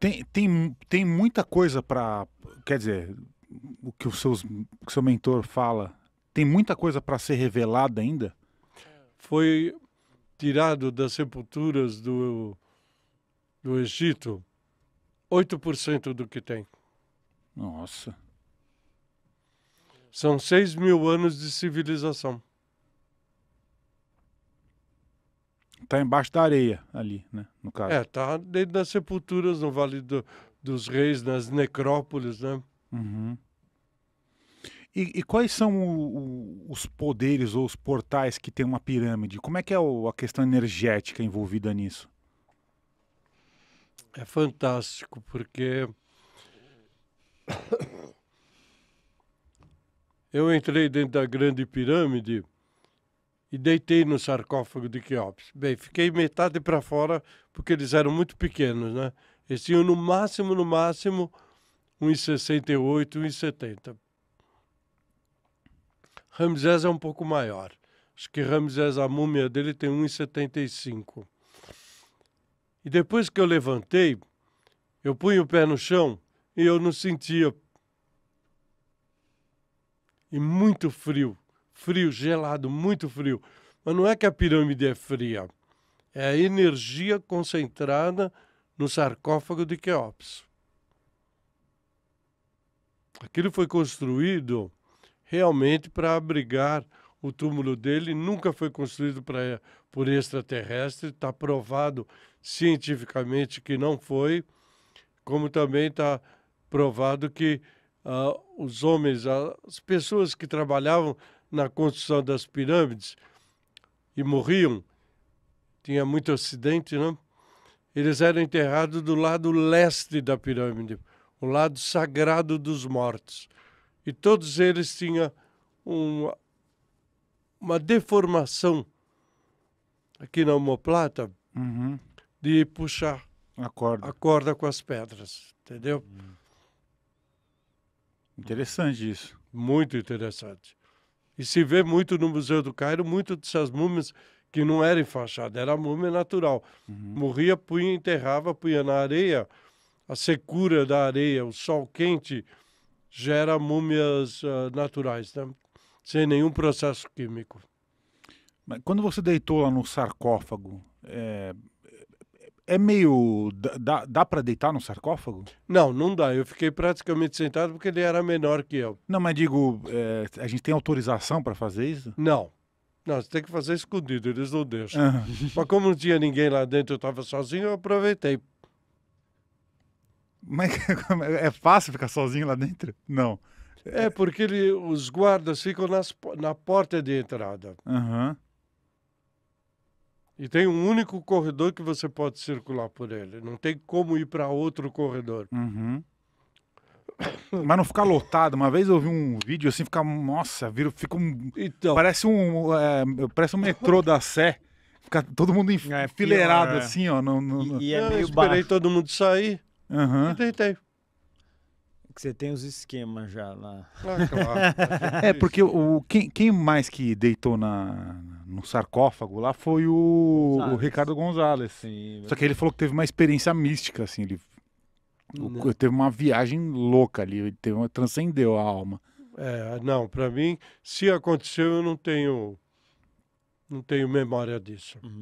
Tem, tem, tem muita coisa para. Quer dizer, o que, o seus, o que seu mentor fala, tem muita coisa para ser revelada ainda? Foi tirado das sepulturas do, do Egito 8% do que tem. Nossa. São 6 mil anos de civilização. Está embaixo da areia ali, né? No caso. É, tá dentro das sepulturas no Vale do, dos Reis, nas necrópolis, né? Uhum. E, e, quais são o, o, os poderes ou os portais que tem uma pirâmide? Como é que é o, a questão energética envolvida nisso? É fantástico, porque eu entrei dentro da grande pirâmide e deitei no sarcófago de Queops. Bem, fiquei metade para fora porque eles eram muito pequenos, né? Eles tinham no máximo, no máximo, 1,68, 1,70. Ramsés é um pouco maior. Acho que Ramsés, a múmia dele, tem 1,75. E depois que eu levantei, eu punho o pé no chão e eu não sentia. E muito frio frio, gelado, muito frio. Mas não é que a pirâmide é fria, é a energia concentrada no sarcófago de Quéops. Aquilo foi construído realmente para abrigar o túmulo dele, nunca foi construído pra, por extraterrestre, está provado cientificamente que não foi, como também está provado que uh, os homens, ah, as pessoas que trabalhavam na construção das pirâmides e morriam, tinha muito acidente, né? Eles eram enterrados do lado leste da pirâmide, o lado sagrado dos mortos. E todos eles tinham uma, uma deformação aqui na omoplata uhum. de puxar a corda. a corda com as pedras, entendeu? Uhum. Interessante isso. Muito interessante. E se vê muito no Museu do Cairo, muito dessas múmias que não eram fachada, era múmia natural. Uhum. Morria, punha, enterrava, punha na areia. A secura da areia, o sol quente, gera múmias uh, naturais, né? sem nenhum processo químico. Mas quando você deitou lá no sarcófago, é, é meio. Dá, dá para deitar no sarcófago? Não, não dá. Eu fiquei praticamente sentado porque ele era menor que eu. Não, mas digo, é, a gente tem autorização para fazer isso? Não. Não, você tem que fazer escondido, eles não deixam. Mas como não tinha ninguém lá dentro, eu estava sozinho, eu aproveitei. Mas é, é fácil ficar sozinho lá dentro? Não. É porque ele, os guardas ficam nas, na porta de entrada. Aham. Uhum. E tem um único corredor que você pode circular por ele. Não tem como ir para outro corredor. Uhum. Mas não ficar lotado. Uma vez eu vi um vídeo assim, ficar, nossa, vira, fica um. Então. Parece um. É, parece um metrô da Sé. Fica todo mundo enfileirado é, é, assim, ó. No, no, no... E, e é eu esperei baixo. todo mundo sair uhum. e deitei. É que você tem os esquemas já lá. Ah, claro. Tá é, porque o, quem, quem mais que deitou na no sarcófago lá foi o, o Ricardo Gonzalez. Sim, Só que ele falou que teve uma experiência mística, assim, ele né. teve uma viagem louca ali, ele teve uma, transcendeu a alma. É, não, para mim, se aconteceu, eu não tenho, não tenho memória disso. Uhum.